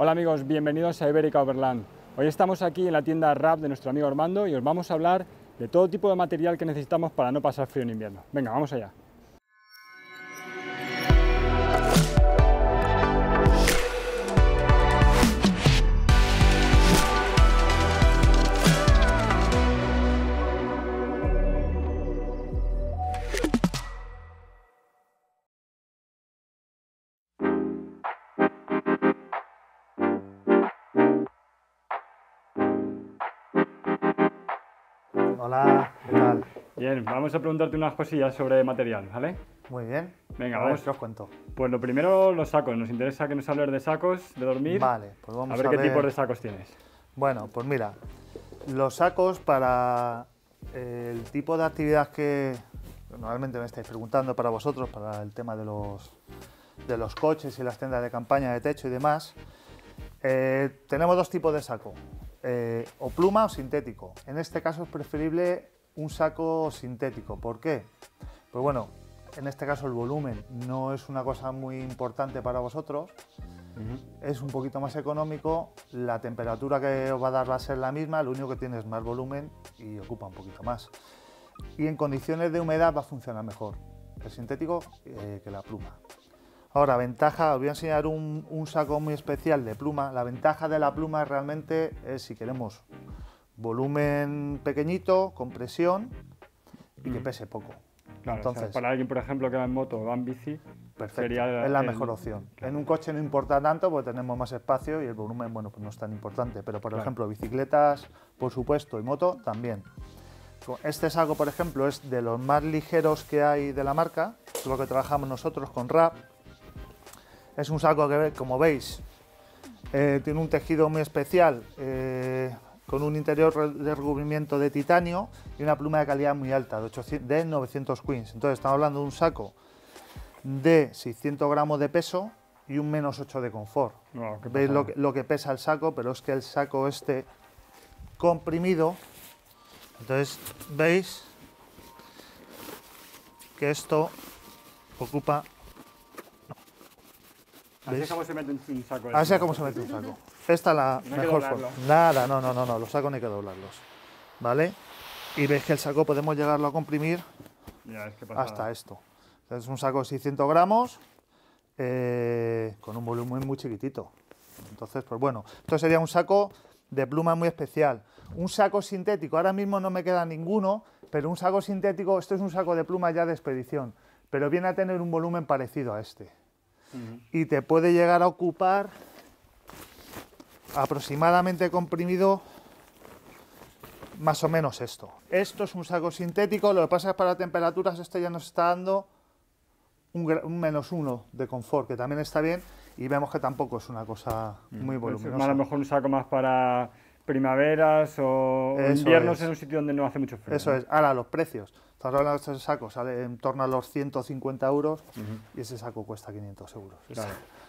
Hola amigos, bienvenidos a Ibérica Overland. Hoy estamos aquí en la tienda RAP de nuestro amigo Armando y os vamos a hablar de todo tipo de material que necesitamos para no pasar frío en invierno. Venga, vamos allá. vamos a preguntarte unas cosillas sobre material, ¿vale? Muy bien. Venga, vamos. Pues lo primero, los sacos. Nos interesa que nos hables de sacos, de dormir. Vale, pues vamos a ver. A ver qué tipos de sacos tienes. Bueno, pues mira, los sacos para eh, el tipo de actividad que normalmente me estáis preguntando para vosotros, para el tema de los, de los coches y las tiendas de campaña de techo y demás, eh, tenemos dos tipos de saco, eh, o pluma o sintético. En este caso es preferible un saco sintético. ¿Por qué? Pues bueno, en este caso el volumen no es una cosa muy importante para vosotros, es un poquito más económico, la temperatura que os va a dar va a ser la misma, lo único que tiene es más volumen y ocupa un poquito más. Y en condiciones de humedad va a funcionar mejor el sintético eh, que la pluma. Ahora, ventaja, os voy a enseñar un, un, saco muy especial de pluma. La ventaja de la pluma realmente es si queremos volumen pequeñito, compresión y que mm. pese poco. Entonces, para alguien, por ejemplo, que va en moto o va en bici, sería es la mejor opción. En un coche no importa tanto porque tenemos más espacio y el volumen, bueno, pues no es tan importante. Pero, por ejemplo, bicicletas, por supuesto, y moto también. Este saco por ejemplo, es de los más ligeros que hay de la marca. Es lo que trabajamos nosotros con RAP. Es un saco que, como veis, eh, tiene un tejido muy especial. Eh, con un interior de recubrimiento de titanio y una pluma de calidad muy alta, de, 900 queens. Entonces estamos hablando de un saco de 600 gramos de peso y un menos 8 de confort. Veis lo que, pesa el saco, pero es que el saco este comprimido, entonces veis que esto ocupa... Así como se Así es como se mete un saco. Esta es la mejor forma. Nada, no, no, no, no, los sacos no hay que doblarlos. ¿Vale? Y veis que el saco podemos llegarlo a comprimir hasta esto. Es un saco de 600 gramos eh, con un volumen muy chiquitito. Entonces, pues bueno, esto sería un saco de pluma muy especial. Un saco sintético, ahora mismo no me queda ninguno, pero un saco sintético, esto es un saco de pluma ya de expedición, pero viene a tener un volumen parecido a este. Y te puede llegar a ocupar aproximadamente comprimido más o menos esto. Esto es un saco sintético, lo que pasa es para temperaturas este ya nos está dando un, menos uno de confort, que también está bien, y vemos que tampoco es una cosa mm. muy voluminosa. a lo mejor un saco más para primaveras o inviernos es. en un sitio donde no hace mucho frío. Eso es. Ahora, los precios. todos hablando este sacos sale en torno a los 150 euros y ese saco cuesta 500 euros.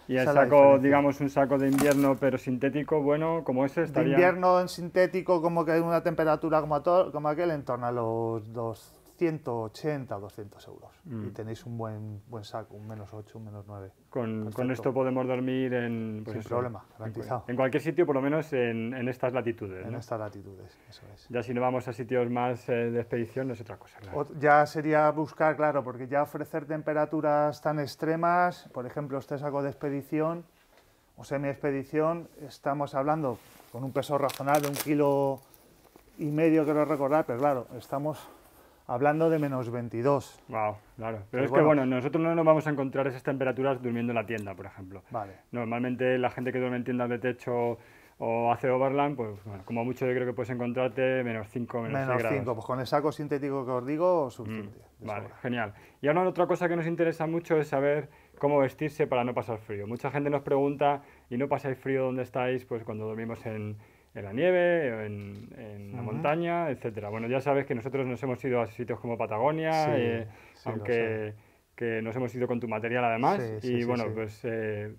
Y el saco, digamos, un saco de invierno pero sintético, bueno, como ese estaría... De invierno en sintético, como que en una temperatura como, a como aquel, en torno a los dos 180 o 200 euros y mm. tenéis un buen, buen saco, un menos 8, un menos 9. Con, esto podemos dormir en... Pues Sin problema, garantizado. En, cualquier sitio, por lo menos en, estas latitudes. En estas latitudes, eso es. Ya si no vamos a sitios más eh, de expedición, no es otra cosa. ya sería buscar, claro, porque ya ofrecer temperaturas tan extremas, por ejemplo, este saco de expedición o semi-expedición, estamos hablando con un peso razonable, un kilo y medio, quiero recordar, pero claro, estamos hablando de menos 22. Wow, claro. Pero, pues es que bueno, nosotros no nos vamos a encontrar esas temperaturas durmiendo en la tienda, por ejemplo. Vale. Normalmente la gente que duerme en tiendas de techo o hace overland, pues como mucho yo creo que puedes encontrarte menos 5, menos, menos 5, pues con el saco sintético que os digo, suficiente. Mm, vale, genial. Y ahora otra cosa que nos interesa mucho es saber cómo vestirse para no pasar frío. Mucha gente nos pregunta, ¿y no pasáis frío donde estáis? Pues cuando dormimos en, la nieve, en, la montaña, etcétera. Bueno, ya sabes que nosotros nos hemos ido a sitios como Patagonia, eh, aunque que nos hemos ido con tu material además. y bueno, pues eh,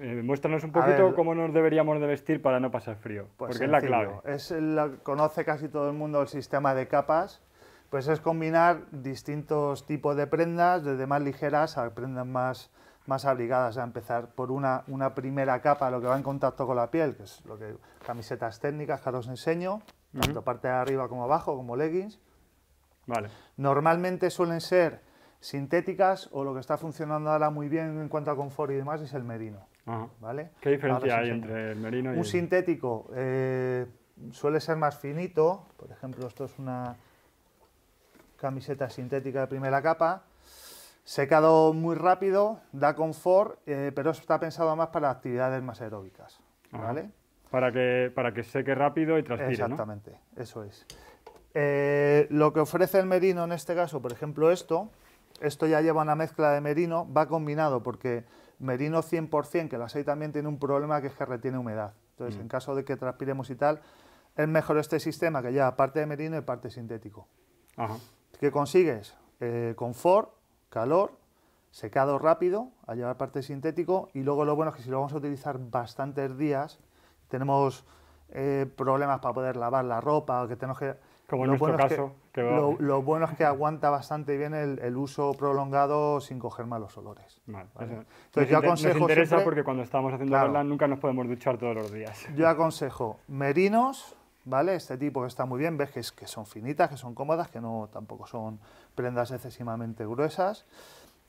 eh, muéstranos un poquito cómo nos deberíamos de vestir para no pasar frío, pues porque es la clave. Es la, conoce casi todo el mundo el sistema de capas. Pues es combinar distintos tipos de prendas, desde más ligeras a prendas más, más obligadas a empezar por una, una primera capa, lo que va en contacto con la piel, que es lo que camisetas técnicas que ahora os enseño, tanto parte de arriba como abajo, como leggings. Vale. Normalmente suelen ser sintéticas o lo que está funcionando ahora muy bien en cuanto a confort y demás es el merino. ¿vale? ¿Qué diferencia hay entre el merino y Un sintético eh, suele ser más finito, por ejemplo, esto es una camiseta sintética de primera capa, Secado muy rápido, da confort, eh, pero está pensado más para actividades más aeróbicas. Ah, ¿vale? Para que, para que seque rápido y transpire. Exactamente, eso es. Eh, lo que ofrece el merino en este caso, por ejemplo, esto, esto ya lleva una mezcla de merino, va combinado porque merino 100%, que el aceite también tiene un problema que es que retiene humedad. Entonces, en mm. caso de que transpiremos y tal, es mejor este sistema que lleva parte de merino y parte sintético. Ajá. ¿Qué consigues? Eh, confort, calor, secado rápido a llevar parte sintético y luego lo bueno es que si lo vamos a utilizar bastantes días, tenemos eh, problemas para poder lavar la ropa o que tenemos que... Como en lo nuestro caso. Es que, lo, bueno es que aguanta bastante bien el, uso prolongado sin coger malos olores. Entonces yo aconsejo interesa porque cuando estamos haciendo nunca nos podemos duchar todos los días. Yo aconsejo merinos, ¿vale? Este tipo que está muy bien, ves que, que son finitas, que son cómodas, que no tampoco son prendas excesivamente gruesas.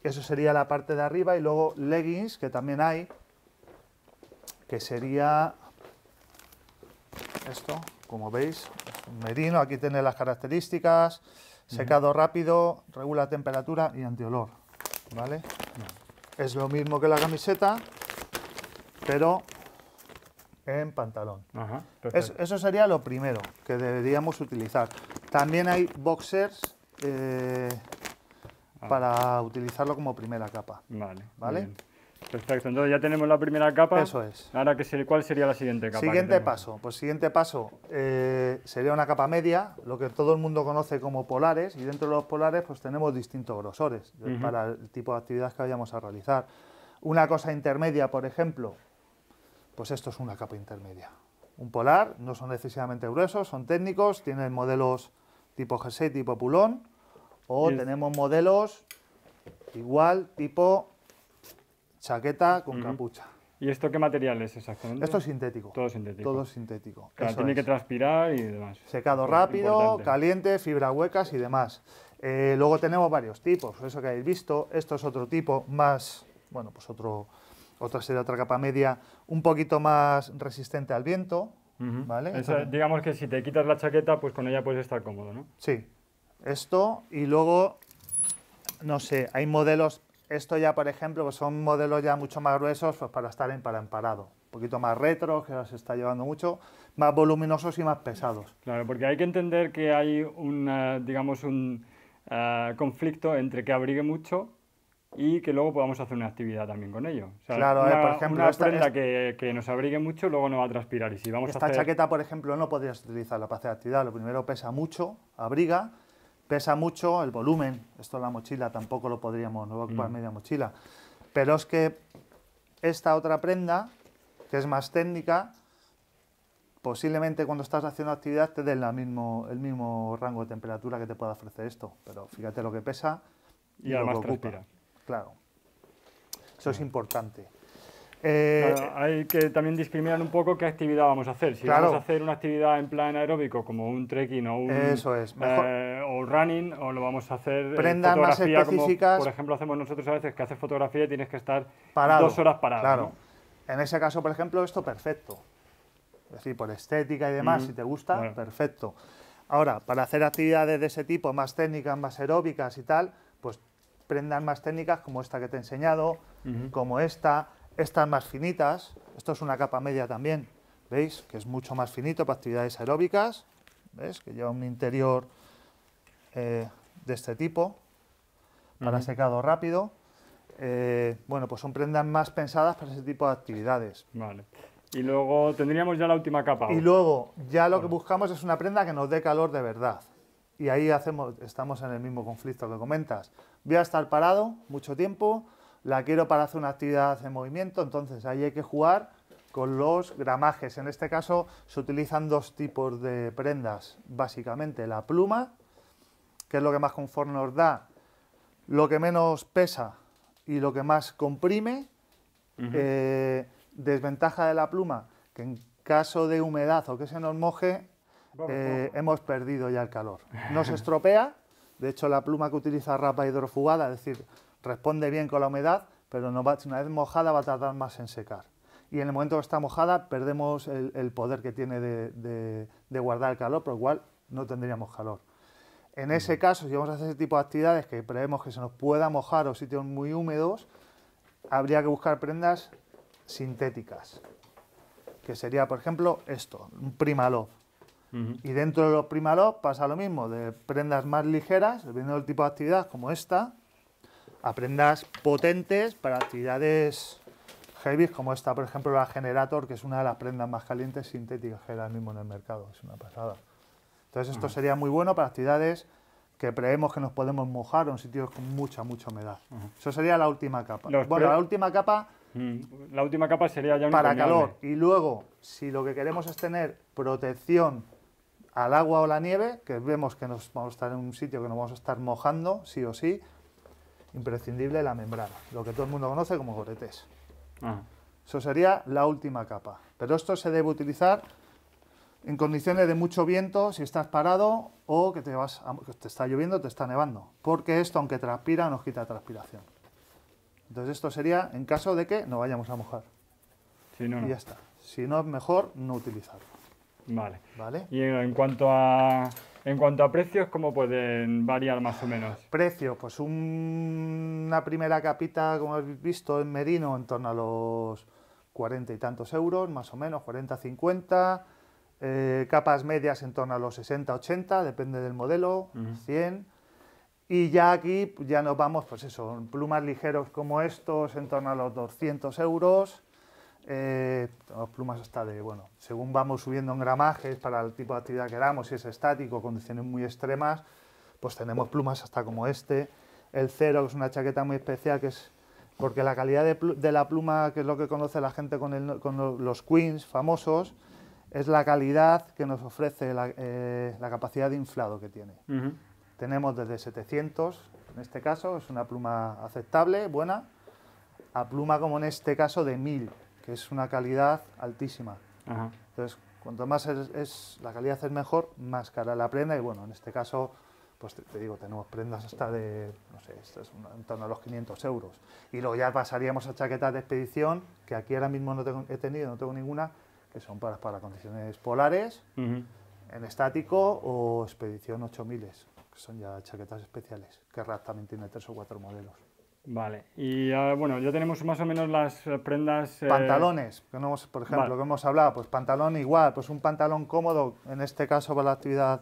Eso sería la parte de arriba y luego leggings, que también hay, que sería esto, como veis, merino, aquí tiene las características, secado rápido, regula temperatura y antiolor, ¿vale? Es lo mismo que la camiseta, pero en pantalón. eso sería lo primero que deberíamos utilizar. También hay boxers eh, ah. para utilizarlo como primera capa. Vale. Perfecto, entonces ya tenemos la primera capa. Eso es. Ahora, ¿cuál sería la siguiente capa? Siguiente paso. Pues siguiente paso eh, sería una capa media, lo que todo el mundo conoce como polares, y dentro de los polares pues tenemos distintos grosores eh, para el tipo de actividad que vayamos a realizar. Una cosa intermedia, por ejemplo, pues esto es una capa intermedia. Un polar, no son necesariamente gruesos, son técnicos, tienen modelos tipo jersey, tipo pulón, o tenemos modelos igual tipo chaqueta con capucha. ¿Y esto qué material es exactamente? Esto es sintético. Todo sintético. Todo sintético. tiene que transpirar y demás. Secado rápido, caliente, fibra huecas y demás. Eh, luego tenemos varios tipos, pues eso que habéis visto. Esto es otro tipo más, bueno, pues otro, otra serie, otra capa media, un poquito más resistente al viento, digamos que si te quitas la chaqueta, pues con ella puedes estar cómodo, ¿no? Sí. Esto y luego, no sé, hay modelos, esto ya por ejemplo, pues son modelos ya mucho más gruesos pues para estar en, para un poquito más retro, que se está llevando mucho, más voluminosos y más pesados. Claro, porque hay que entender que hay un, digamos, un ah, conflicto entre que abrigue mucho y que luego podamos hacer una actividad también con ello. claro, por ejemplo, una esta, prenda que, que, nos abrigue mucho luego no va a transpirar y si vamos esta a hacer... chaqueta, por ejemplo, no podrías utilizarla para hacer actividad. Lo primero pesa mucho, abriga, pesa mucho el volumen. Esto en la mochila tampoco lo podríamos, no va a ocupar mm. media mochila. Pero es que esta otra prenda, que es más técnica, posiblemente cuando estás haciendo actividad te den la mismo, el mismo rango de temperatura que te pueda ofrecer esto. Pero fíjate lo que pesa y, lo que ocupa. Claro. Eso es importante. Eh, hay que también discriminar un poco qué actividad vamos a hacer. Si vamos a hacer una actividad en plan aeróbico, como un trekking o un eh, running, o lo vamos a hacer eh, Prendas en fotografía, más específicas, por ejemplo hacemos nosotros a veces que haces fotografía y tienes que estar parado, dos horas parado. Claro. En ese caso, por ejemplo, esto perfecto. Es decir, por estética y demás, mm, si te gusta, perfecto. Ahora, para hacer actividades de ese tipo, más técnicas, más aeróbicas y tal, pues Prendas más técnicas como esta que te he enseñado, como esta, estas más finitas. Esto es una capa media también, ¿veis? Que es mucho más finito para actividades aeróbicas, ¿ves? Que lleva un interior eh, de este tipo para secado rápido. Eh, bueno, pues son prendas más pensadas para ese tipo de actividades. Vale. Y luego tendríamos ya la última capa. Y luego ya lo que buscamos es una prenda que nos dé calor de verdad y ahí estamos en el mismo conflicto que comentas. Voy a estar parado mucho tiempo, la quiero para hacer una actividad en movimiento, entonces ahí hay que jugar con los gramajes. En este caso se utilizan dos tipos de prendas, básicamente la pluma, que es lo que más confort nos da, lo que menos pesa y lo que más comprime. Eh, desventaja de la pluma, que en caso de humedad o que se nos moje, eh, hemos perdido ya el calor. No se estropea, de hecho la pluma que utiliza rapa hidrofugada, es decir, responde bien con la humedad, pero no va, una vez mojada va a tardar más en secar. Y en el momento que está mojada perdemos el, poder que tiene de, de, guardar el calor, por lo cual no tendríamos calor. En ese mm. caso, si vamos a hacer ese tipo de actividades que prevemos que se nos pueda mojar o sitios muy húmedos, habría que buscar prendas sintéticas, que sería, por ejemplo, esto, un primalo. Y dentro de los Primalops pasa lo mismo, de prendas más ligeras, dependiendo del tipo de actividad, como esta, a prendas potentes para actividades heavy, como esta, por ejemplo, la Generator, que es una de las prendas más calientes sintéticas que hay ahora mismo en el mercado, es una pasada. Entonces esto sería muy bueno para actividades que preemos que nos podemos mojar en sitios con mucha, mucha humedad. Eso sería la última capa. bueno, la última capa... Mm, la última capa sería ya... Para calor. Y luego, si lo que queremos es tener protección al agua o la nieve, que vemos que nos vamos a estar en un sitio que nos vamos a estar mojando, sí o sí, imprescindible la membrana, lo que todo el mundo conoce como goretes. Ah. Eso sería la última capa. Pero esto se debe utilizar en condiciones de mucho viento, si estás parado o que te, está lloviendo, te está nevando. Porque esto, aunque transpira, nos quita transpiración. Entonces esto sería en caso de que no vayamos a mojar. Y ya está. Si no es mejor, no utilizarlo. Vale. Y en cuanto a en cuanto a precios, ¿cómo pueden variar más o menos? Precios, pues una primera capita, como habéis visto, en Merino, en torno a los 40 y tantos euros, más o menos, 40, 50. Eh, capas medias en torno a los 60, 80, depende del modelo, 100. Y ya aquí ya nos vamos, pues eso, plumas ligeros como estos en torno a los 200 euros. Eh, plumas hasta de, bueno, según vamos subiendo en gramajes para el tipo de actividad que damos si es estático, condiciones muy extremas, pues tenemos plumas hasta como este. El cero, que es una chaqueta muy especial, que es porque la calidad de, la pluma, que es lo que conoce la gente con, los queens famosos, es la calidad que nos ofrece la, eh, capacidad de inflado que tiene. Tenemos desde 700, en este caso, es una pluma aceptable, buena, a pluma como en este caso de 1000 que es una calidad altísima. Entonces, cuanto más es, la calidad es mejor, más cara la prenda. Y bueno, en este caso, pues te, digo, tenemos prendas hasta de, no sé, esto es en torno a los 500 euros. Y luego ya pasaríamos a chaquetas de expedición, que aquí ahora mismo no tengo, he tenido, no tengo ninguna, que son para, para condiciones polares, en estático o expedición 8000, que son ya chaquetas especiales, que RAP también tiene tres o cuatro modelos. Vale, y ah, bueno, ya tenemos más o menos las eh, prendas... Eh, Pantalones, que hemos, por ejemplo, que hemos hablado, pues pantalón igual, pues un pantalón cómodo, en este caso para la actividad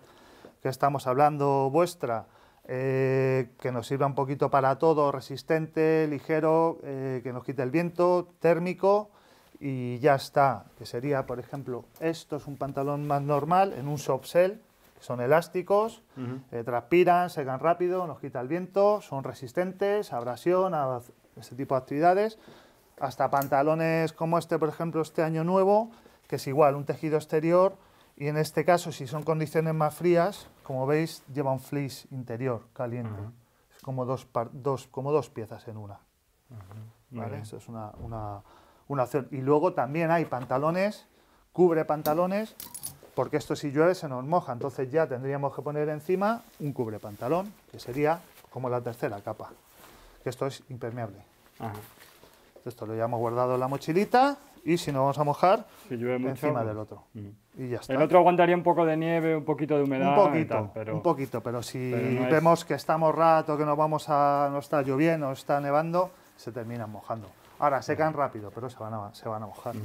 que estamos hablando vuestra, eh, que nos sirva un poquito para todo, resistente, ligero, que nos quite el viento, térmico y ya está, que sería, por ejemplo, esto es un pantalón más normal, en un soft son elásticos, eh, transpiran, secan rápido, nos quita el viento, son resistentes a abrasión, a este tipo de actividades. Hasta pantalones como este, por ejemplo, este año nuevo, que es igual, un tejido exterior, y en este caso, si son condiciones más frías, como veis, lleva un fleece interior caliente. Es como dos, dos, como dos piezas en una. Eso es una, una, una opción. Y luego también hay pantalones, cubre pantalones, porque esto si llueve se nos moja, entonces ya tendríamos que poner encima un cubre pantalón, que sería como la tercera capa, que esto es impermeable. Esto lo ya hemos guardado en la mochilita y si nos vamos a mojar, encima pues, del otro. Y ya está. El otro aguantaría un poco de nieve, un poquito de humedad. Un poquito, pero... un poquito, pero si vemos que estamos rato, que nos vamos a, no está lloviendo, no está nevando, se termina mojando. Ahora, secan rápido, pero se van a, se a mojar.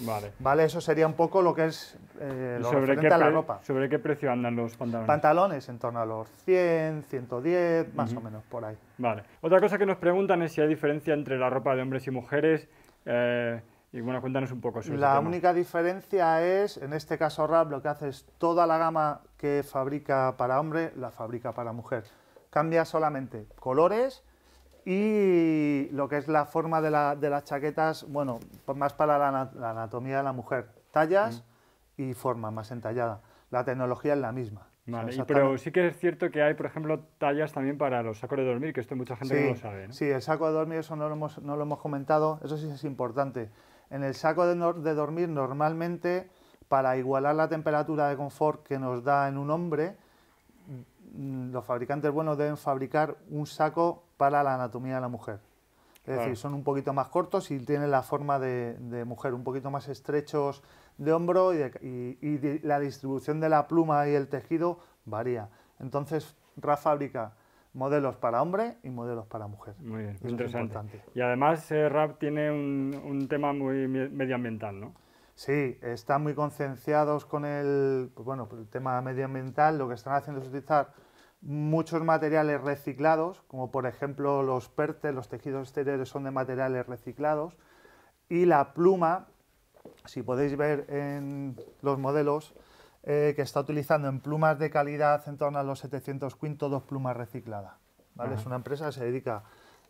Vale. Vale, eso sería un poco lo que es eh, lo sobre referente a la ropa. ¿Sobre qué precio andan los pantalones? Pantalones en torno a los 100, 110, más o menos, por ahí. Vale. Otra cosa que nos preguntan es si hay diferencia entre la ropa de hombres y mujeres. Eh, y bueno, cuéntanos un poco sobre La única diferencia es, en este caso RAP lo que hace es toda la gama que fabrica para hombre, la fabrica para mujer. Cambia solamente colores y lo que es la forma de, las chaquetas, bueno, pues más para la, anatomía de la mujer. Tallas y forma más entallada. La tecnología es la misma. Vale, pero sí que es cierto que hay, por ejemplo, tallas también para los sacos de dormir, que esto mucha gente no lo sabe. Sí, el saco de dormir, eso no lo, hemos, no lo hemos comentado, eso sí es importante. En el saco de, de dormir, normalmente, para igualar la temperatura de confort que nos da en un hombre, mm, los fabricantes buenos deben fabricar un saco para la anatomía de la mujer. Es decir, son un poquito más cortos y tienen la forma de, mujer, un poquito más estrechos de hombro y, la distribución de la pluma y el tejido varía. Entonces, RAF fabrica modelos para hombre y modelos para mujer. Muy interesante. Y además, eh, RAP tiene un, tema muy medioambiental, ¿no? Sí, están muy concienciados con el, pues bueno, el tema medioambiental. Lo que están haciendo es utilizar muchos materiales reciclados, como por ejemplo los pertes, los tejidos exteriores son de materiales reciclados, y la pluma, si podéis ver en los modelos, eh, que está utilizando en plumas de calidad en torno a los 700 quintos, dos plumas recicladas. ¿vale? Es una empresa que se dedica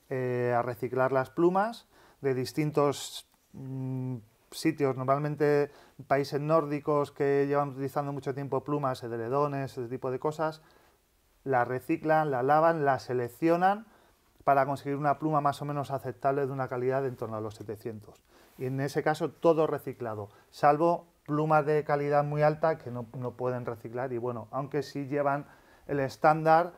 eh, a reciclar las plumas de distintos mm, sitios, normalmente países nórdicos que llevan utilizando mucho tiempo plumas, edredones, ese tipo de cosas, la reciclan, la lavan, la seleccionan para conseguir una pluma más o menos aceptable de una calidad de en torno a los 700. Y en ese caso todo reciclado, salvo plumas de calidad muy alta que no, pueden reciclar y bueno, aunque sí llevan el estándar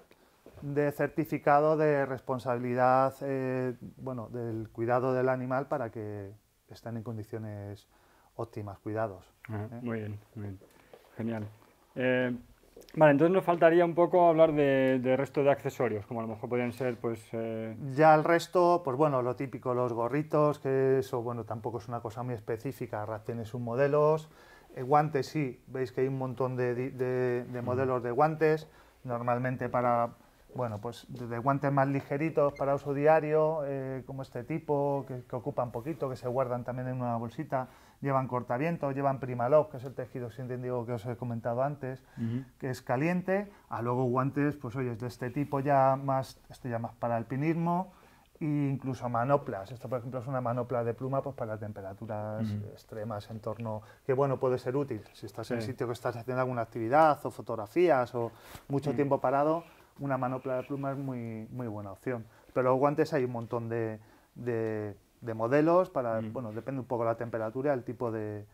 de certificado de responsabilidad, eh, bueno, del cuidado del animal para que estén en condiciones óptimas, cuidados. Ah, ¿eh? Muy bien, bien. Genial. Eh, Vale, entonces nos faltaría un poco hablar de, resto de accesorios, como a lo mejor podrían ser, pues... Eh, ya el resto, pues bueno, lo típico, los gorritos, que eso, bueno, tampoco es una cosa muy específica, RAD tiene sus modelos, eh, guantes sí, veis que hay un montón de, de, mm. modelos de guantes, normalmente para, bueno, pues de guantes más ligeritos para uso diario, eh, como este tipo, que, que ocupan poquito, que se guardan también en una bolsita, llevan cortavientos, llevan primalock, que es el tejido sintético que os he comentado antes, que es caliente, a ah, luego guantes, pues oye, es de este tipo ya más, esto ya más para alpinismo, e incluso manoplas. Esto, por ejemplo, es una manopla de pluma pues, para temperaturas extremas en torno, que bueno, puede ser útil. Si estás en el sitio que estás haciendo alguna actividad o fotografías o mucho mm. tiempo parado, una manopla de pluma es muy, muy buena opción. Pero luego guantes hay un montón de de modelos, para, mm. bueno, depende un poco la temperatura, el tipo de,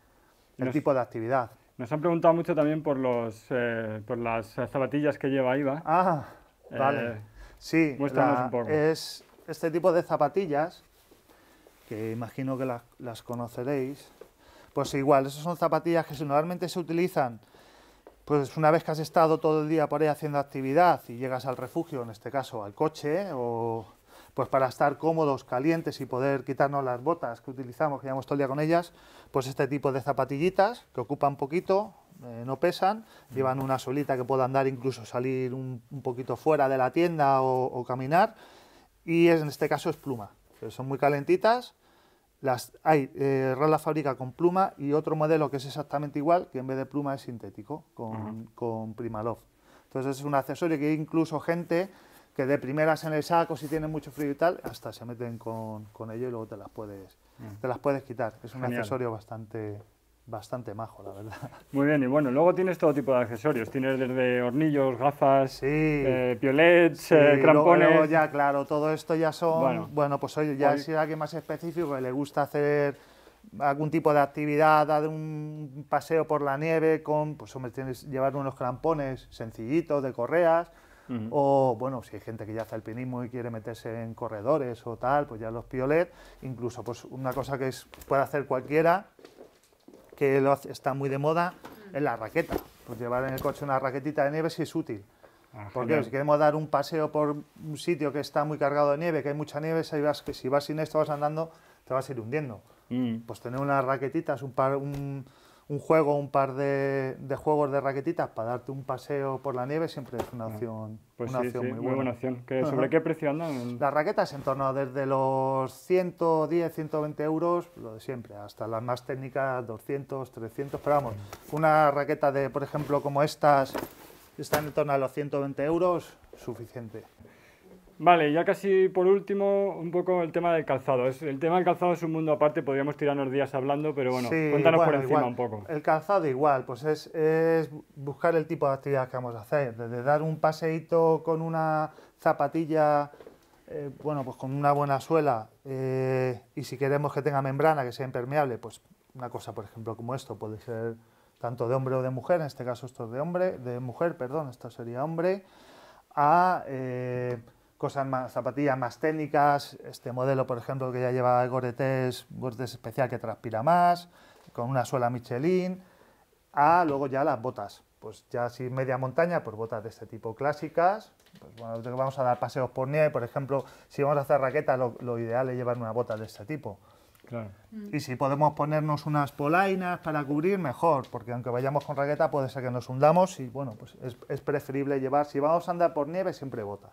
el tipo de actividad. Nos han preguntado mucho también por, los, eh, por las zapatillas que lleva IVA. Ah, eh, vale. Sí, un poco. es este tipo de zapatillas, que imagino que las conoceréis. Pues igual, esas son zapatillas que normalmente se utilizan pues una vez que has estado todo el día por ahí haciendo actividad y llegas al refugio, en este caso al coche o pues para estar cómodos, calientes y poder quitarnos las botas que utilizamos, que llevamos todo el día con ellas, pues este tipo de zapatillitas que ocupan poquito, eh, no pesan, llevan una solita que pueda andar incluso salir un, poquito fuera de la tienda o, caminar, y en este caso es pluma, son muy calentitas, hay, eh, la fabrica con pluma y otro modelo que es exactamente igual, que en vez de pluma es sintético, con, con Primaloft. Entonces es un accesorio que incluso gente que de primeras en el saco, si tiene mucho frío y tal, hasta se meten con, ello y luego te las puedes, mm. te las puedes quitar. Es un accesorio bastante, bastante majo, la verdad. Muy bien, y bueno, luego tienes todo tipo de accesorios. Tienes desde hornillos, gafas, eh, piolets, eh, crampones. ya, claro, todo esto ya son. Bueno, pues ya si alguien más específico que le gusta hacer algún tipo de actividad, dar un paseo por la nieve con, pues hombre, tienes llevar unos crampones sencillitos de correas, o bueno, si hay gente que ya hace alpinismo y quiere meterse en corredores o tal, pues ya los piolet, incluso pues una cosa que puede hacer cualquiera, que está muy de moda, mm. es la raqueta. Pues llevar en el coche una raquetita de nieve si es útil. Ah, Porque si queremos dar un paseo por un sitio que está muy cargado de nieve, que hay mucha nieve, si vas, que si vas sin esto, vas andando, te vas a ir hundiendo. Mm. Pues tener unas raquetitas, un par, un, un juego, un par de, juegos de raquetitas para darte un paseo por la nieve siempre es una ah, opción, pues una opción muy, buena. opción. ¿Sobre qué precio andan? Las raquetas en torno desde los 110, 120 euros, lo de siempre, hasta las más técnicas, 200, 300, pero vamos, una raqueta de, por ejemplo, como estas, están en torno a los 120 euros, suficiente. Vale, ya casi por último, un poco el tema del calzado. Es, el tema del calzado es un mundo aparte, podríamos tirarnos días hablando, pero bueno, cuéntanos por encima un poco. El calzado igual, pues es, buscar el tipo de actividad que vamos a hacer, desde dar un paseíto con una zapatilla, eh, bueno, pues con una buena suela, eh, y si queremos que tenga membrana, que sea impermeable, pues una cosa, por ejemplo, como esto, puede ser tanto de hombre o de mujer, en este caso esto es de hombre, de mujer, perdón, esto sería hombre, a... Eh, cosas más, zapatillas más técnicas, este modelo por ejemplo que ya lleva Gore-Tex, pues, especial que transpira más, con una suela Michelin, a luego ya las botas, pues ya si media montaña, pues botas de este tipo clásicas, pues bueno, vamos a dar paseos por nieve, por ejemplo, si vamos a hacer raqueta, lo, lo ideal es llevar una bota de este tipo. Claro. Mm. Y si podemos ponernos unas polainas para cubrir, mejor, porque aunque vayamos con raqueta puede ser que nos hundamos y bueno, pues es, es preferible llevar, si vamos a andar por nieve, siempre bota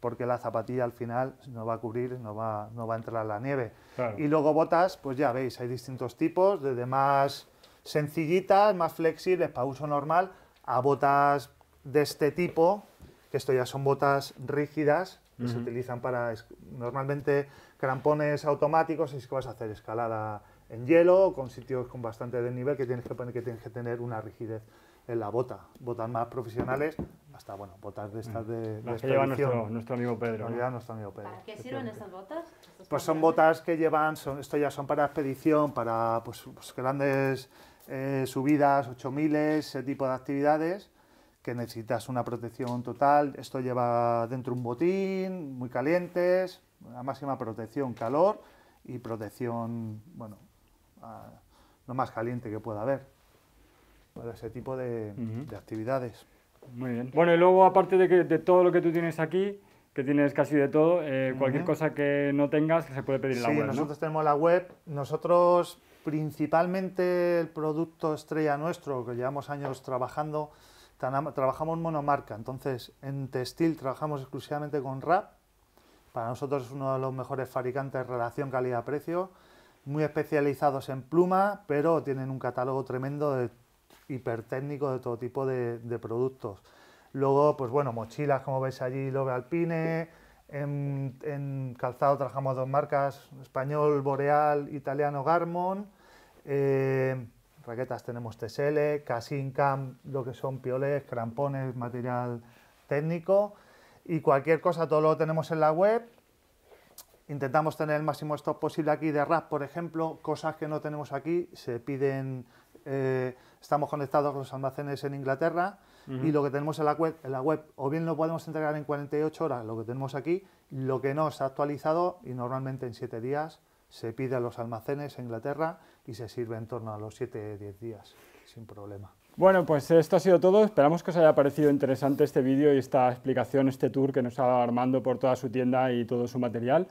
porque la zapatilla al final no va a cubrir, no va, no va a entrar la nieve. Y luego botas, pues ya veis, hay distintos tipos, desde más sencillitas, más flexibles para uso normal, a botas de este tipo, que esto ya son botas rígidas, que se utilizan para normalmente crampones automáticos, es que vas a hacer escalada en hielo, con sitios con bastante desnivel que que, tienes que tener una rigidez en la bota, botas más profesionales, hasta bueno, botas de estas mm. de, Las que lleva nuestro, amigo Pedro. Nuestro amigo Pedro ¿Para qué sirven estas botas? Pues son botas que llevan, son, esto ya son para expedición, para pues, pues grandes eh, subidas, 8000, ese tipo de actividades que necesitas una protección total. Esto lleva dentro un botín, muy calientes, la máxima protección, calor y protección, bueno, lo más caliente que pueda haber ese tipo de, actividades. Muy bien. Bueno, y luego aparte de, todo lo que tú tienes aquí, que tienes casi de todo, eh, cualquier cosa que no tengas se puede pedir en la web. Nosotros tenemos la web, nosotros principalmente el producto estrella nuestro, que llevamos años trabajando, trabajamos monomarca, entonces en textil trabajamos exclusivamente con RAP, para nosotros es uno de los mejores fabricantes relación calidad-precio, muy especializados en pluma, pero tienen un catálogo tremendo de técnico de todo tipo de, productos. Luego, pues bueno, mochilas, como veis allí, Love Alpine. En, calzado trabajamos dos marcas, español, boreal, italiano, Garmon. Eh, raquetas tenemos TSL, Casin Cam, lo que son pioles, crampones, material técnico. Y cualquier cosa, todo lo tenemos en la web. Intentamos tener el máximo stock posible aquí de RAP, por ejemplo. Cosas que no tenemos aquí se piden eh, estamos conectados con los almacenes en Inglaterra y lo que tenemos en la, web, en la web, o bien lo podemos entregar en 48 horas, lo que tenemos aquí, lo que no se ha actualizado y normalmente en 7 días se pide a los almacenes en Inglaterra y se sirve en torno a los 7-10 días, sin problema. Bueno, pues esto ha sido todo. Esperamos que os haya parecido interesante este vídeo y esta explicación, este tour que nos ha Armando por toda su tienda y todo su material.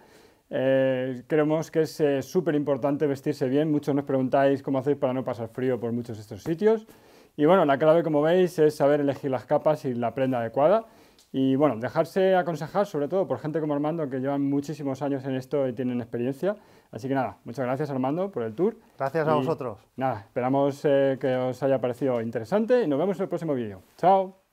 Eh, creemos que es eh, súper importante vestirse bien. Muchos nos preguntáis cómo hacéis para no pasar frío por muchos de estos sitios. Y bueno, la clave, como veis, es saber elegir las capas y la prenda adecuada. Y bueno, dejarse aconsejar, sobre todo por gente como Armando, que llevan muchísimos años en esto y tienen experiencia. Así que nada, muchas gracias Armando por el tour. Gracias a vosotros. Nada, esperamos eh, que os haya parecido interesante y nos vemos en el próximo vídeo. Chao.